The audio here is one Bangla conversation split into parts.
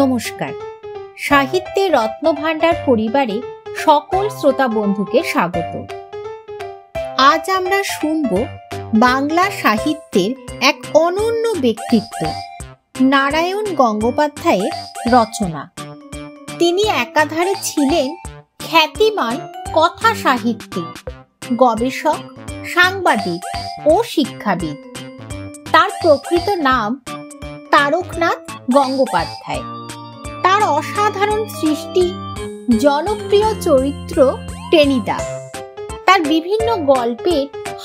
নমস্কার সাহিত্যে রত্নভাণ্ডার পরিবারে সকল শ্রোতা বন্ধুকে স্বাগত আজ আমরা শুনব বাংলা সাহিত্যের এক অনন্য ব্যক্তিত্ব নারায়ণ গঙ্গোপাধ্যায়ের রচনা তিনি একাধারে ছিলেন খ্যাতিমান কথা সাহিত্যিক গবেষক সাংবাদিক ও শিক্ষাবিদ তার প্রকৃত নাম তারকনাথ গঙ্গোপাধ্যায় তার অসাধারণ সৃষ্টি জনপ্রিয় চরিত্র টেনিদা তার বিভিন্ন গল্পে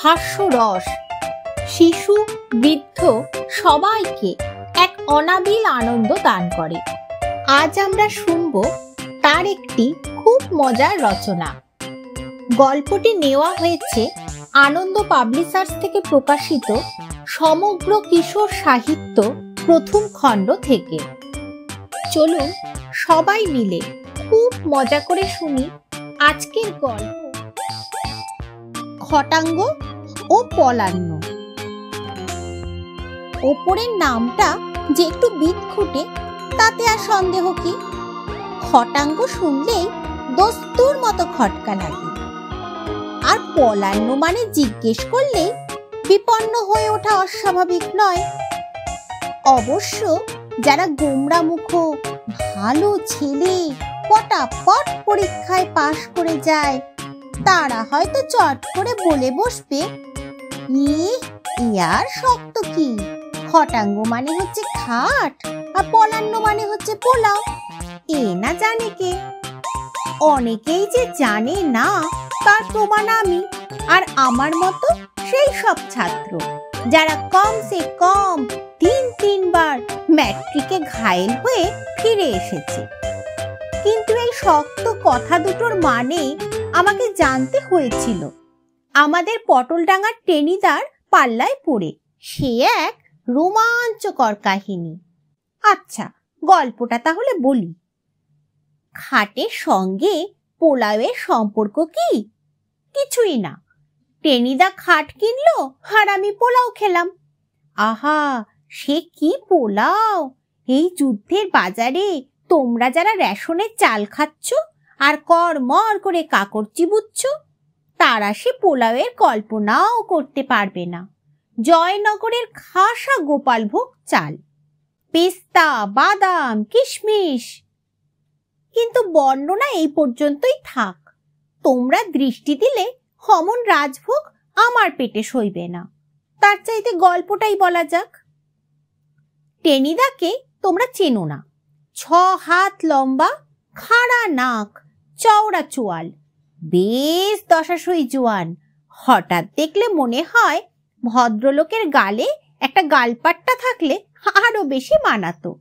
হাস্যরস শিশু বৃদ্ধ সবাইকে এক অনাবিল আনন্দ দান করে আজ আমরা শুনব তার একটি খুব মজার রচনা গল্পটি নেওয়া হয়েছে আনন্দ পাবলিশার্স থেকে প্রকাশিত সমগ্র কিশোর সাহিত্য প্রথম খণ্ড থেকে চলুন সবাই মিলে খুব মজা করে শুনি আজকের গল্প খটাঙ্গ ও পলান্ন ওপরের নামটা যে একটু খুটে তাতে আর সন্দেহ কি খটাঙ্গ শুনলেই দস্তুর মতো খটকা লাগে আর পলান্ন মানে জিজ্ঞেস করলে বিপন্ন হয়ে ওঠা অস্বাভাবিক নয় অবশ্য যারা গোমরা মুখো ভালো ছেলে পটাপট পরীক্ষায় পাশ করে যায় তারা হয়তো চট করে বলে বসবে ই ইয়ার শক্ত কি খটাঙ্গ মানে হচ্ছে খাট আর পলান্ন মানে হচ্ছে পোলাও এ না জানে কে অনেকেই যে জানে না তার প্রমাণ আমি আর আমার মতো সেই সব ছাত্র যারা কমসে কম তিন তিনবার ম্যাট্রিকে ঘায়েল হয়ে ফিরে এসেছে কিন্তু এই শক্ত কথা দুটোর মানে আমাকে জানতে হয়েছিল আমাদের পটলডাঙ্গার টেনিদার পাল্লায় পড়ে সে এক রোমাঞ্চকর কাহিনী আচ্ছা গল্পটা তাহলে বলি খাটের সঙ্গে পোলাওয়ের সম্পর্ক কি কিছুই না টেনিদা খাট কিনলো আর আমি পোলাও খেলাম আহা সে কি পোলাও এই যুদ্ধের বাজারে তোমরা যারা রেশনের চাল খাচ্ছ আর কর করে কাকর চিবুচ্ছ তারা সে পোলাওয়ের কল্পনাও করতে পারবে না জয়নগরের খাসা গোপালভোগ চাল পেস্তা বাদাম কিশমিশ কিন্তু বর্ণনা এই পর্যন্তই থাক তোমরা দৃষ্টি দিলে হমন রাজভোগ আমার পেটে সইবে না তার চাইতে গল্পটাই বলা যাক টেনিদাকে তোমরা চেনো না ছ হাত লম্বা খাড়া নাক চওড়া চোয়াল বেশ দশাশই জোয়ান হঠাৎ দেখলে মনে হয় ভদ্রলোকের গালে একটা গালপাট্টা থাকলে আরো বেশি মানাতো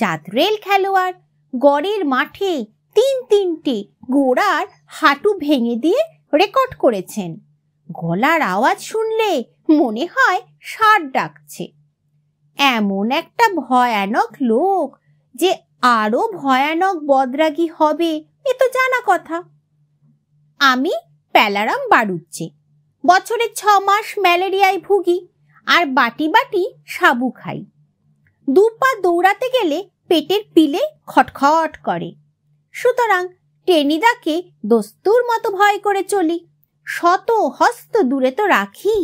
জাতরেল খেলোয়াড় গড়ের মাঠে তিন তিনটে গোড়ার হাঁটু ভেঙে দিয়ে রেকর্ড করেছেন গলার আওয়াজ শুনলে মনে হয় ষাট ডাকছে এমন একটা ভয়ানক লোক যে আরো ভয়ানক বদরাগী হবে এ তো জানা কথা আমি প্যালারাম বাড়ুচ্ছে বছরে ছ মাস ম্যালেরিয়ায় ভুগি আর বাটি বাটি সাবু খাই দু পা দৌড়াতে গেলে পেটের পিলে খটখট করে সুতরাং টেনিদাকে দস্তুর মতো ভয় করে চলি শত হস্ত দূরে তো রাখি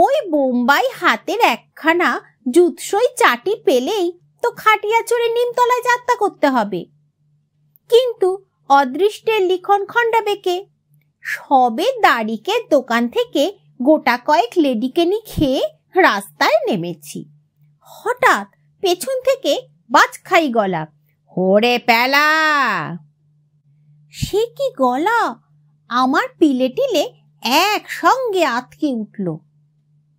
ওই বোম্বাই হাতের একখানা জুৎসই চাটি পেলেই তো খাটিয়া চড়ে নিমতলায় যাত্রা করতে হবে কিন্তু অদৃষ্টের লিখন বেঁকে সবে দাড়িকে দোকান থেকে গোটা কয়েক লেডিকেনি খেয়ে রাস্তায় নেমেছি হঠাৎ পেছন থেকে বাজ খাই গলা হরে প্যালা সে কি গলা আমার পিলে টিলে একসঙ্গে আতকে উঠল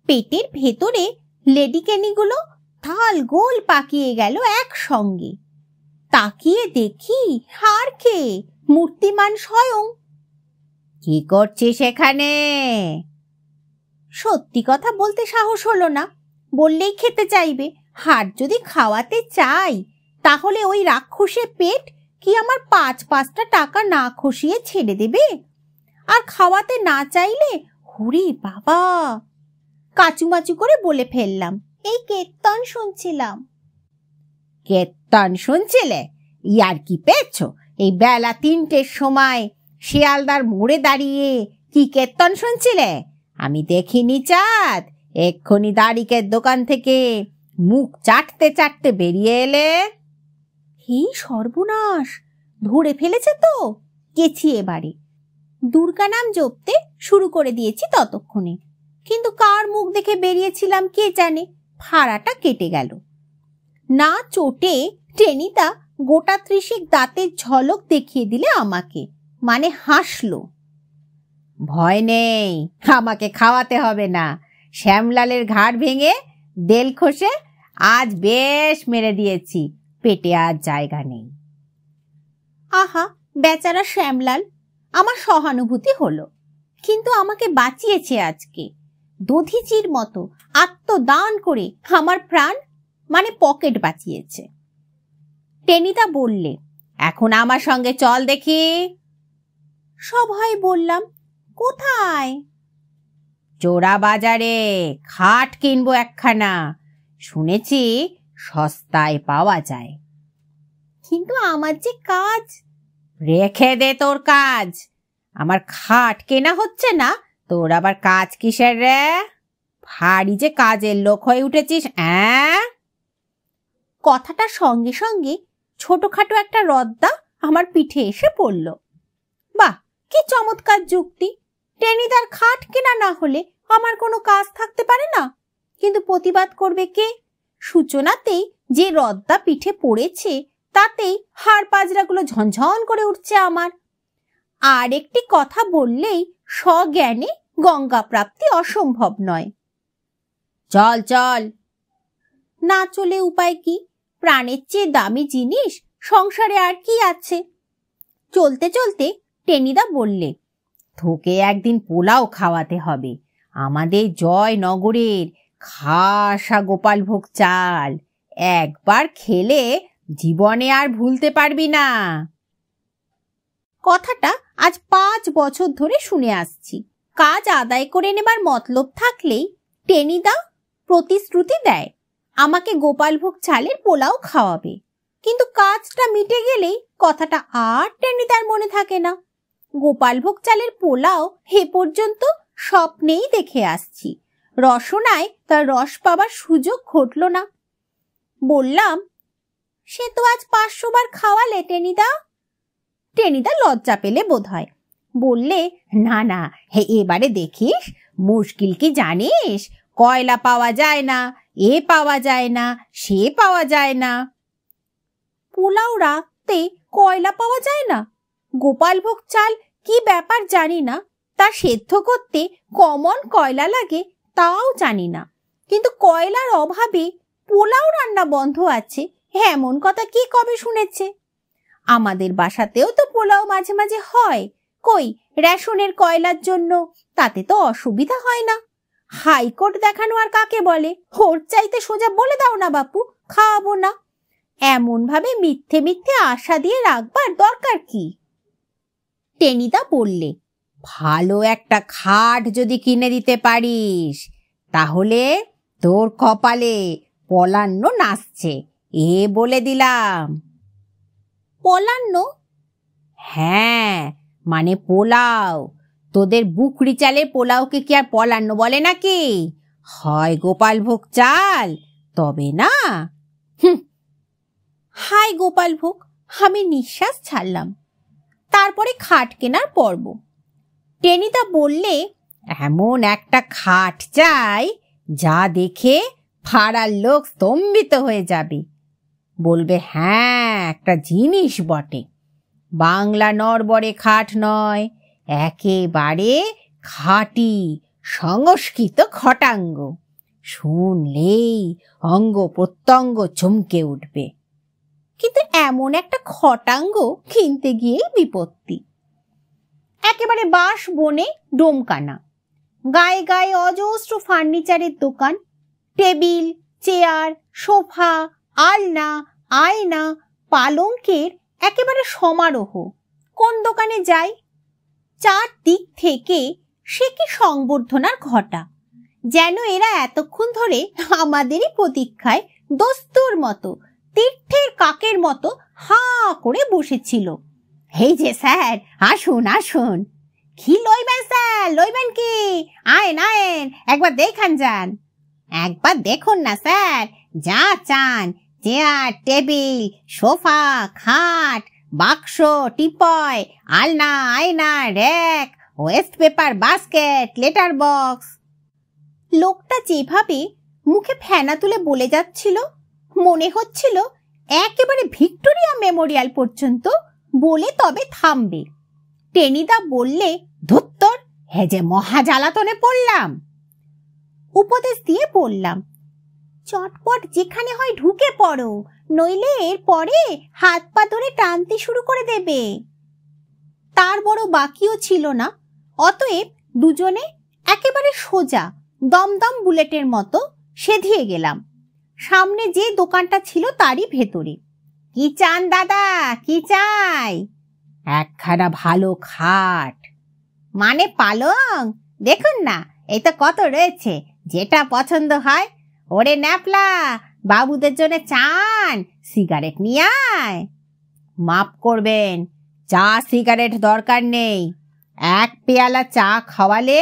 পেটের ভেতরে লেডিকেনিগুলো থাল গোল পাকিয়ে গেল একসঙ্গে তাকিয়ে দেখি হার কে মূর্তিমান স্বয়ং কি করছিস সেখানে সত্যি কথা বলতে সাহস হলো না বললেই খেতে চাইবে হার যদি খাওয়াতে চাই তাহলে ওই রাক্ষসে পেট কি আমার পাঁচ পাঁচটা টাকা না খসিয়ে ছেড়ে দেবে আর খাওয়াতে না চাইলে হুরি বাবা কাচুমাচু করে বলে ফেললাম এই কেত্তন শুনছিলাম কেত্তন শুনছিলে ইয়ার কি পেয়েছ এই বেলা তিনটের সময় শিয়ালদার মোড়ে দাঁড়িয়ে কি কেত্তন শুনছিলে আমি দেখিনি চাঁদ এক্ষুনি দাড়িকের দোকান থেকে মুখ চাটতে চাটতে বেরিয়ে এলে হে সর্বনাশ ধরে ফেলেছে তো গেছি এবারে দুর্গা নাম জপতে শুরু করে দিয়েছি ততক্ষণে কিন্তু কার মুখ দেখে বেরিয়েছিলাম কে জানে ফাড়াটা কেটে গেল না চোটে টেনিতা গোটা ত্রিশিক দাঁতের ঝলক দেখিয়ে দিলে আমাকে মানে হাসলো ভয় নেই আমাকে খাওয়াতে হবে না শ্যামলালের ঘাড় ভেঙে দেল খসে আজ বেশ মেরে দিয়েছি পেটে আর জায়গা নেই আহা বেচারা শ্যামলাল আমার সহানুভূতি হলো কিন্তু আমাকে বাঁচিয়েছে আজকে দধিচির মতো আত্মদান করে আমার প্রাণ মানে পকেট বাঁচিয়েছে টেনিদা বললে এখন আমার সঙ্গে চল দেখি সবাই বললাম কোথায় চোরা বাজারে খাট কিনবো একখানা শুনেছি সস্তায় পাওয়া যায় কিন্তু আমার যে কাজ রেখে দে তোর কাজ আমার খাট কেনা হচ্ছে না তোর আবার কাজ কিসের রে ভারী যে কাজের লোক হয়ে উঠেছিস কথাটা সঙ্গে সঙ্গে ছোটখাটো একটা রদ্দা আমার পিঠে এসে পড়ল বাহ কি চমৎকার যুক্তি টেনিদার খাট কেনা না হলে আমার কোনো কাজ থাকতে পারে না কিন্তু প্রতিবাদ করবে কে সূচনাতেই যে রদ্দা পিঠে পড়েছে তাতেই হাড় পাজরাগুলো ঝনঝন করে উঠছে আমার আর একটি কথা বললেই স্বজ্ঞানে গঙ্গা প্রাপ্তি অসম্ভব নয় চল চল না চলে উপায় কি প্রাণের চেয়ে দামি জিনিস সংসারে আর কি আছে চলতে চলতে টেনিদা বললে তোকে একদিন পোলাও খাওয়াতে হবে আমাদের জয় নগরের খাসা গোপালভোগ চাল একবার খেলে জীবনে আর ভুলতে পারবি না কথাটা আজ পাঁচ বছর ধরে শুনে আসছি কাজ আদায় করে নেবার মতলব থাকলেই টেনিদা প্রতিশ্রুতি দেয় আমাকে গোপালভোগ চালের পোলাও খাওয়াবে কিন্তু কাজটা মিটে গেলেই কথাটা আর টেনিদার মনে থাকে না গোপালভোগ চালের পোলাও হে পর্যন্ত স্বপ্নেই দেখে আসছি রসনায় তার রস পাবার সুযোগ ঘটল না বললাম সে তো আজ পাঁচশো বার খাওয়ালে টেনিদা টেনিদা লজ্জা পেলে বোধ হয় বললে না না হে এবারে দেখিস মুশকিল কি জানিস কয়লা পাওয়া যায় না এ পাওয়া যায় না সে পাওয়া যায় না পোলাও রাখতে কয়লা পাওয়া যায় না গোপালভোগ চাল কি ব্যাপার জানি না তা সেদ্ধ করতে কমন কয়লা লাগে তাও জানি না কিন্তু কয়লার অভাবে পোলাও রান্না বন্ধ আছে এমন কথা কি কবে শুনেছে আমাদের বাসাতেও তো পোলাও মাঝে মাঝে হয় কই রেশনের কয়লার জন্য তাতে তো অসুবিধা হয় না হাইকোর্ট দেখানো আর কাকে বলে ওর চাইতে সোজা বলে দাও না বাপু খাওয়াবো না এমনভাবে মিথ্যে মিথ্যে আশা দিয়ে রাখবার দরকার কি টেনিদা বললে ভালো একটা খাট যদি কিনে দিতে পারিস তাহলে তোর কপালে পলান্ন নাচছে এ বলে দিলাম পলান্ন হ্যাঁ মানে পোলাও তোদের বুকরি চালে পোলাওকে কি আর পলান্ন বলে নাকি হয় গোপাল ভোগ চাল তবে না হাই গোপাল ভোগ আমি নিঃশ্বাস ছাড়লাম তারপরে খাট কেনার পর্ব টেনিদা বললে এমন একটা খাট চাই যা দেখে ফাড়ার লোক স্তম্ভিত হয়ে যাবে বলবে হ্যাঁ একটা জিনিস বটে বাংলা নরবরে খাট নয় একেবারে খাটি সংস্কৃত খটাঙ্গ শুনলেই অঙ্গ প্রত্যঙ্গ চমকে উঠবে কিন্তু এমন একটা খটাঙ্গ কিনতে গিয়েই বিপত্তি একেবারে বাঁশ বনে ডোমকানা গায়ে গায়ে অজস্র ফার্নিচারের দোকান টেবিল চেয়ার সোফা আলনা আয়না পালঙ্কের একেবারে সমারোহ কোন দোকানে যাই চারদিক থেকে সে কি সংবর্ধনার ঘটা যেন এরা এতক্ষণ ধরে আমাদেরই প্রতীক্ষায় দস্তুর মতো তীর্থের কাকের মতো হা করে বসেছিল এই যে স্যার আসুন আসুন কি লইবেন স্যার লইবেন কি আয়েন আয়েন একবার দেখান যান একবার দেখুন না স্যার যা চান চেয়ার টেবিল সোফা খাট বাক্স টিপয় আলনা আয়না rack waste paper basket letter box লোকটা যেভাবে মুখে ফেনা তুলে বলে যাচ্ছিল মনে হচ্ছিল একেবারে ভিক্টোরিয়া মেমোরিয়াল পর্যন্ত বলে তবে থামবে টেনিদা বললে ধুত্তর হে যে মহা জ্বালাতনে পড়লাম উপদেশ দিয়ে পড়লাম চটপট যেখানে হয় ঢুকে পড়ো নইলে এর পরে হাত পা ধরে টানতে শুরু করে দেবে তার বড় বাকিও ছিল না অতএব দুজনে একেবারে সোজা দমদম বুলেটের মতো সেধিয়ে গেলাম সামনে যে দোকানটা ছিল তারই ভেতরে কি চান দাদা কি চাই একখানা ভালো খাট মানে পালং দেখুন না এই তো কত রয়েছে যেটা পছন্দ হয় ওরে ন্যাপলা বাবুদের জন্য চান সিগারেট নিয়ে আয় মাপ করবেন চা সিগারেট দরকার নেই এক পেয়ালা চা খাওয়ালে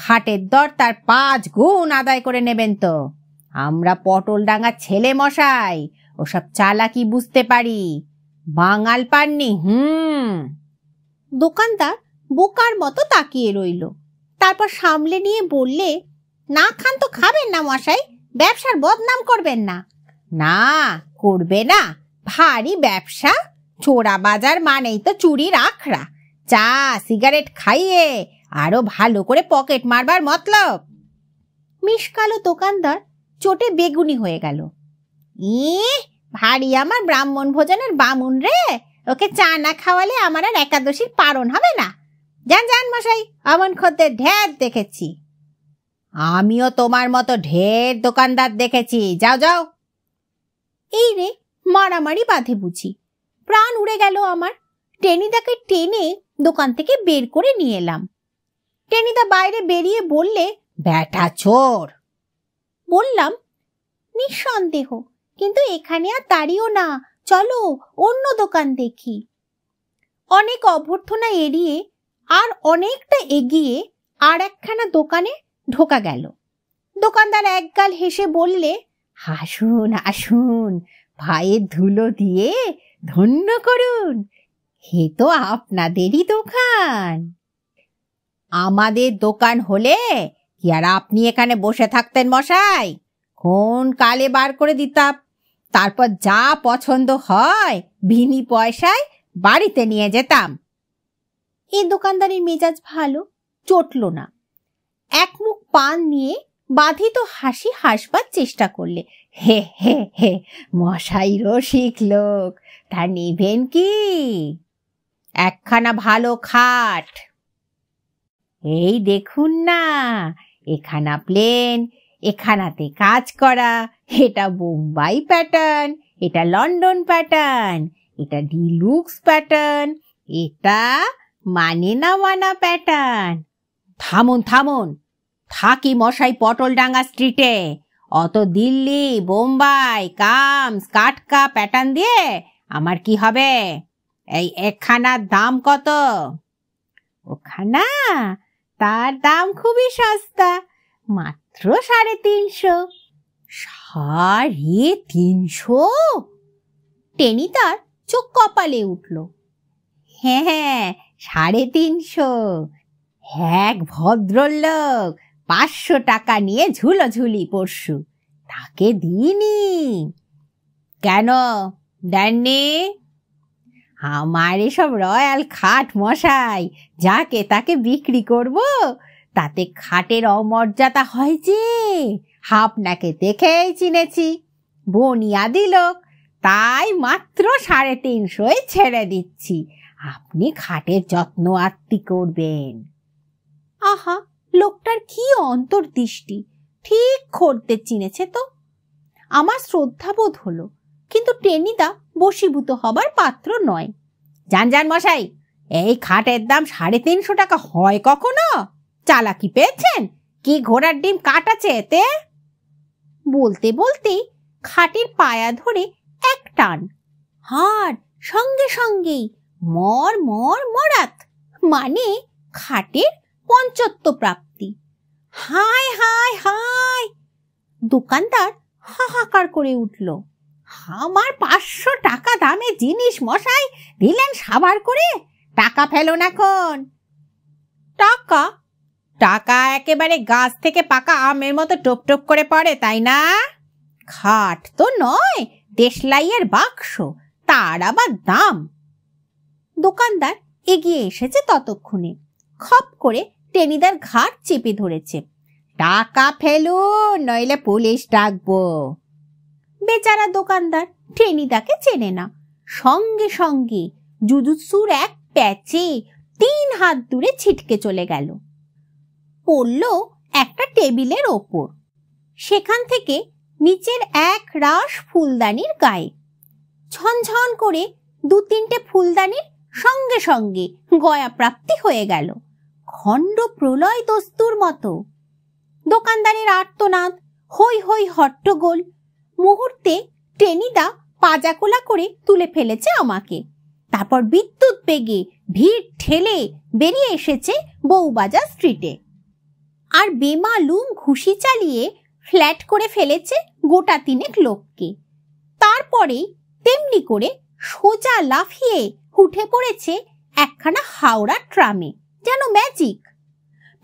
খাটের দর তার পাঁচ গুণ আদায় করে নেবেন তো আমরা পটল ডাঙা ছেলে মশাই ওসব চালাকি বুঝতে পারি বাঙাল পাননি হুম দোকানদার বোকার মতো তাকিয়ে রইল তারপর সামলে নিয়ে বললে না খান তো খাবেন না মশাই ব্যবসার বদনাম করবেন না না করবে না ভারী ব্যবসা চোরা বাজার মানেই তো চুরির আখড়া চা সিগারেট খাইয়ে আরো ভালো করে পকেট মারবার মতলব মিসকালো দোকানদার চোটে বেগুনি হয়ে গেল ই ভারী আমার ব্রাহ্মণ ভোজনের বামুন রে ওকে চা না খাওয়ালে আমার আর একাদশীর পারণ হবে না যান যান মশাই অমন খদ্দের ঢের দেখেছি আমিও তোমার মতো ঢের দোকানদার দেখেছি যাও যাও এই রে মারামারি বাঁধে বুঝি প্রাণ উড়ে গেল আমার টেনিদাকে টেনে দোকান থেকে বের করে নিয়ে এলাম টেনিদা বাইরে বেরিয়ে বললে ব্যাটা চোর বললাম নিঃসন্দেহ কিন্তু এখানে আর দাঁড়িও না চলো অন্য দোকান দেখি অনেক অভ্যর্থনা এড়িয়ে আর অনেকটা এগিয়ে আর একখানা দোকানে ঢোকা গেল দোকানদার একগাল হেসে বললে হাসুন আসুন ভাইয়ের ধুলো দিয়ে ধন্য করুন হে তো আপনাদেরই দোকান আমাদের দোকান হলে কি আর আপনি এখানে বসে থাকতেন মশাই কোন কালে বার করে দিতাম তারপর যা পছন্দ হয় ভিনি পয়সায় বাড়িতে নিয়ে যেতাম এই দোকানদারের মেজাজ ভালো চটল না এক মুখ পান নিয়ে বাধিত হাসি হাসবার চেষ্টা করলে হে হে হে মশাই রসিক লোক তা নিবেন কি একখানা ভালো খাট এই দেখুন না এখানা প্লেন এখানাতে কাজ করা এটা বোম্বাই প্যাটার্ন এটা লন্ডন প্যাটার্ন এটা ডিলুক্স প্যাটার্ন এটা মানে না মানা প্যাটার্ন থামুন থামুন থাকি মশাই পটল ডাঙ্গা স্ট্রিটে অত দিল্লি বোম্বাই কামস কাটকা প্যাটার্ন দিয়ে আমার কি হবে এই একখানার দাম কত ওখানা তার দাম খুবই সস্তা মাত্র সাড়ে তিনশো সাড়ে তিনশো টেনিদার চোখ কপালে উঠল হ্যাঁ হ্যাঁ সাড়ে তিনশো এক ভদ্রলোক পাঁচশো টাকা নিয়ে ঝুলো ঝুলি পরশু তাকে দিইনি কেন দেননি আমার এসব রয়্যাল খাট মশাই যাকে তাকে বিক্রি করব তাতে খাটের অমর্যাদা হয় যে হাফনাকে দেখেই চিনেছি বনিয়াদি লোক তাই মাত্র সাড়ে তিনশোই ছেড়ে দিচ্ছি আপনি খাটের যত্ন আত্মি করবেন আহা লোকটার কি অন্তর্দৃষ্টি ঠিক খোরদের চিনেছে তো আমার শ্রদ্ধাবোধ হলো কিন্তু টেনিদা বশীভূত হবার পাত্র নয় যান যান মশাই এই খাটের দাম সাড়ে তিনশো টাকা হয় কখনো চালাকি পেয়েছেন কি ঘোড়ার ডিম কাটাছে এতে বলতে বলতে খাটের পায়া ধরে এক টান হাড় সঙ্গে সঙ্গেই মর মর মরাত মানে খাটের পঞ্চত্ব প্রাপ্তি হায় হায় হায় দোকানদার হাহাকার করে উঠল আমার পাঁচশো টাকা দামে জিনিস মশাই দিলেন সাবার করে টাকা ফেলো না এখন টাকা টাকা একেবারে গাছ থেকে পাকা আমের মতো টোপটোপ করে পড়ে তাই না খাট তো নয় দেশলাইয়ের বাক্স তার আবার দাম দোকানদার এগিয়ে এসেছে ততক্ষণে খপ করে টেনিদার ঘাট চেপে ধরেছে টাকা ফেলু নইলে পুলিশ ডাকবো বেচারা দোকানদার টেনিদাকে চেনে না সঙ্গে সঙ্গে জুজুৎসুর এক প্যাচে তিন হাত দূরে ছিটকে চলে গেল পড়ল একটা টেবিলের ওপর সেখান থেকে নিচের এক রাস ফুলদানির গায়ে ঝনঝন করে দু তিনটে ফুলদানির সঙ্গে সঙ্গে গয়া প্রাপ্তি হয়ে গেল খণ্ড প্রলয় দস্তুর মতো দোকানদারের আর্তনাদ হই হই হট্টগোল মুহূর্তে টেনিদা পাজাকোলা করে তুলে ফেলেছে আমাকে তারপর বিদ্যুৎ বেগে ভিড় ঠেলে বেরিয়ে এসেছে বউবাজার স্ট্রিটে আর বেমালুম ঘুষি চালিয়ে ফ্ল্যাট করে ফেলেছে গোটা তিনেক লোককে তারপরেই তেমনি করে সোজা লাফিয়ে উঠে পড়েছে একখানা হাওড়া ট্রামে যেন ম্যাজিক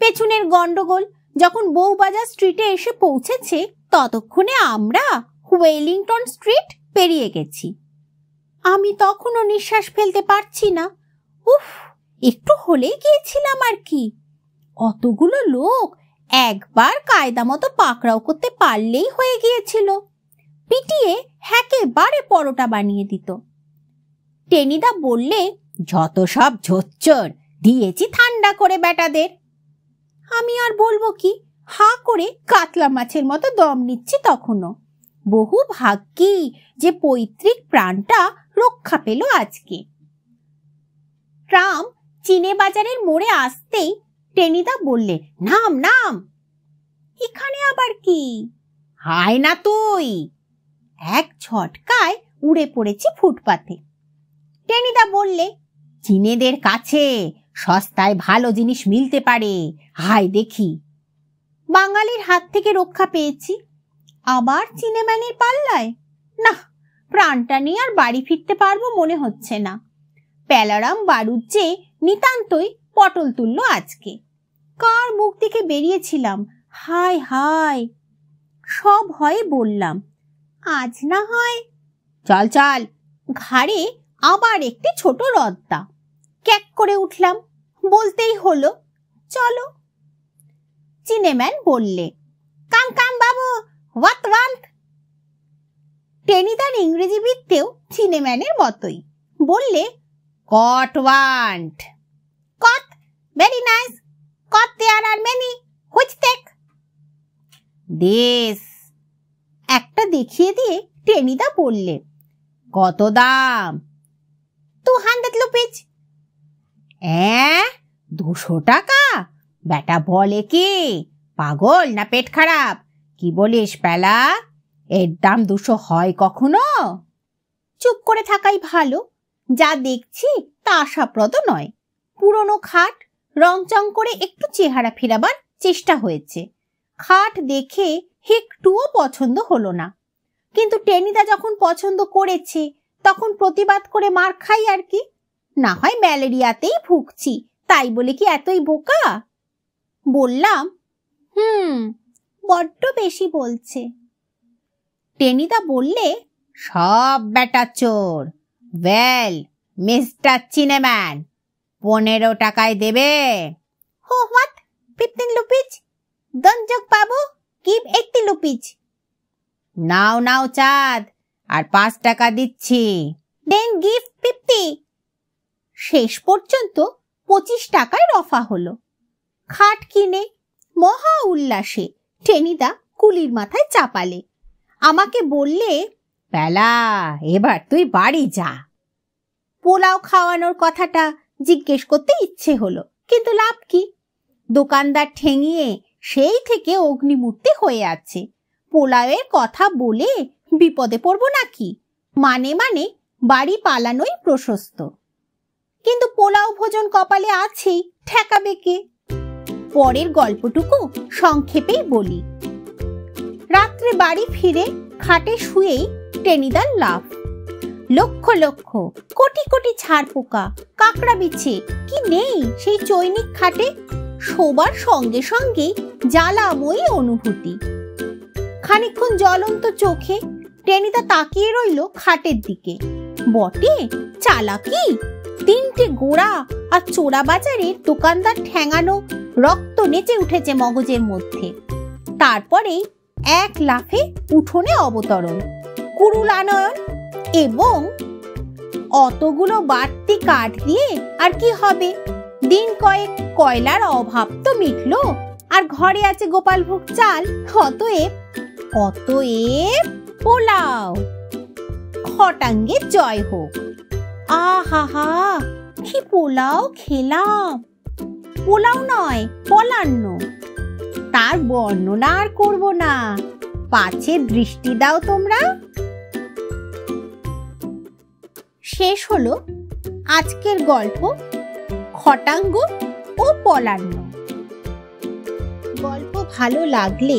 পেছনের গন্ডগোল যখন বউবাজার স্ট্রিটে এসে পৌঁছেছে ততক্ষণে আমরা ওয়েলিংটন স্ট্রিট পেরিয়ে গেছি আমি তখনও নিঃশ্বাস ফেলতে পারছি না উফ একটু হলেই গিয়েছিলাম আর কি অতগুলো লোক একবার কায়দা মতো পাকড়াও করতে পারলেই হয়ে গিয়েছিল পিটিয়ে একেবারে পরোটা বানিয়ে দিত টেনিদা বললে যত সব ঝোচ্চর দিয়েছি ঠান্ডা করে বেটাদের আমি আর বলবো কি হা করে কাতলা মাছের মতো দম নিচ্ছি তখনও বহু ভাগ্যি যে পৈতৃক প্রাণটা রক্ষা পেল আজকে ট্রাম চীনে বাজারের মোড়ে আসতেই টেনিদা বললে নাম নাম এখানে আবার কি হায় না তুই এক ছটকায় উড়ে পড়েছি ফুটপাতে টেনিদা বললে চীনেদের কাছে সস্তায় ভালো জিনিস মিলতে পারে হায় দেখি বাঙালির হাত থেকে রক্ষা পেয়েছি আবার চিনেম্যানের পাল্লায় না প্রাণটা নিয়ে আর বাড়ি ফিরতে পারবো মনে হচ্ছে না প্যালারাম বারুদ যে নিতান্তই পটল তুলল আজকে কার মুখ থেকে বেরিয়েছিলাম হায় হায় সব হয়ে বললাম আজ না হয় চল চল ঘাড়ে আবার একটি ছোট রদ্দা ক্যাক করে উঠলাম বলতেই হলো চলো চিনেম্যান বললে কাম কাম বাবু ওয়াত ওয়ান্ত টেনিদার ইংরেজি বিদ্যেও চিনেম্যানের মতোই বললে কট ওয়ান্ট Very nice. God, there are many. Which take? This. একটা দেখিয়ে দিয়ে টেনিদা বললে কত দাম টু হান্ড্রেড লুপিজ হ্যাঁ দুশো টাকা বেটা বলে কি পাগল না পেট খারাপ কি বলিস পেলা এর দাম দুশো হয় কখনো চুপ করে থাকাই ভালো যা দেখছি তা আশাপ্রদ নয় পুরনো খাট রং চং করে একটু চেহারা ফেরাবার চেষ্টা হয়েছে খাট দেখে হেকটুও পছন্দ হলো না কিন্তু টেনিদা যখন পছন্দ করেছে তখন প্রতিবাদ করে মার খাই আর কি না হয় ম্যালেরিয়াতেই ভুগছি তাই বলে কি এতই বোকা বললাম হুম বড্ড বেশি বলছে টেনিদা বললে সব ব্যাটা চোর ওয়েল মিস্টার চিনেম্যান পনেরো টাকায় দেবে হো হোয়াট ফিফটিন লুপিজ দঞ্জক পাবো কিপ এইটটি লুপিজ নাও নাও চাঁদ আর পাঁচ টাকা দিচ্ছি দেন গিভ ফিফটি শেষ পর্যন্ত পঁচিশ টাকায় রফা হলো খাট কিনে মহা উল্লাসে টেনিদা কুলির মাথায় চাপালে আমাকে বললে বেলা এবার তুই বাড়ি যা পোলাও খাওয়ানোর কথাটা জিজ্ঞেস করতে ইচ্ছে হলো কিন্তু লাভ কি দোকানদার ঠেঙিয়ে সেই থেকে অগ্নিমূর্তি হয়ে আছে পোলাওয়ের কথা বলে বিপদে পড়বো নাকি মানে মানে বাড়ি পালানোই প্রশস্ত কিন্তু পোলাও ভোজন কপালে আছেই ঠেকাবে কে পরের গল্পটুকু সংক্ষেপেই বলি রাত্রে বাড়ি ফিরে খাটে শুয়েই টেনিদার লাভ লক্ষ লক্ষ কোটি কোটি ছাড় পোকা কাঁকড়া বিছে কি নেই সেই চৈনিক খাটে শোবার সঙ্গে সঙ্গে জ্বালাময়ী অনুভূতি খানিক্ষণ জ্বলন্ত চোখে টেনিদা তাকিয়ে রইল খাটের দিকে বটে চালাকি তিনটে গোড়া আর চোরা বাজারের দোকানদার ঠ্যাঙানো রক্ত নেচে উঠেছে মগজের মধ্যে তারপরে এক লাফে উঠোনে অবতরণ কুরুল আনয়ন এবং অতগুলো বাড়তি কাঠ দিয়ে আর কি হবে দিন কয়েক কয়লার অভাব তো মিটল আর ঘরে আছে গোপাল ভোগ চাল অতএব অতএব পোলাও খটাঙ্গে জয় হোক আহাহা কি পোলাও খেলাম পোলাও নয় পলান্ন তার বর্ণনা আর করব না পাছে দৃষ্টি দাও তোমরা শেষ হলো আজকের গল্প খটাঙ্গ ও পলান্ন গল্প ভালো লাগলে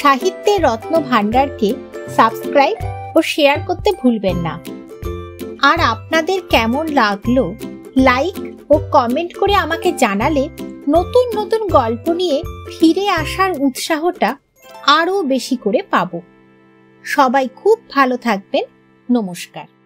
সাহিত্যের রত্ন ভাণ্ডারকে সাবস্ক্রাইব ও শেয়ার করতে ভুলবেন না আর আপনাদের কেমন লাগলো লাইক ও কমেন্ট করে আমাকে জানালে নতুন নতুন গল্প নিয়ে ফিরে আসার উৎসাহটা আরও বেশি করে পাব সবাই খুব ভালো থাকবেন নমস্কার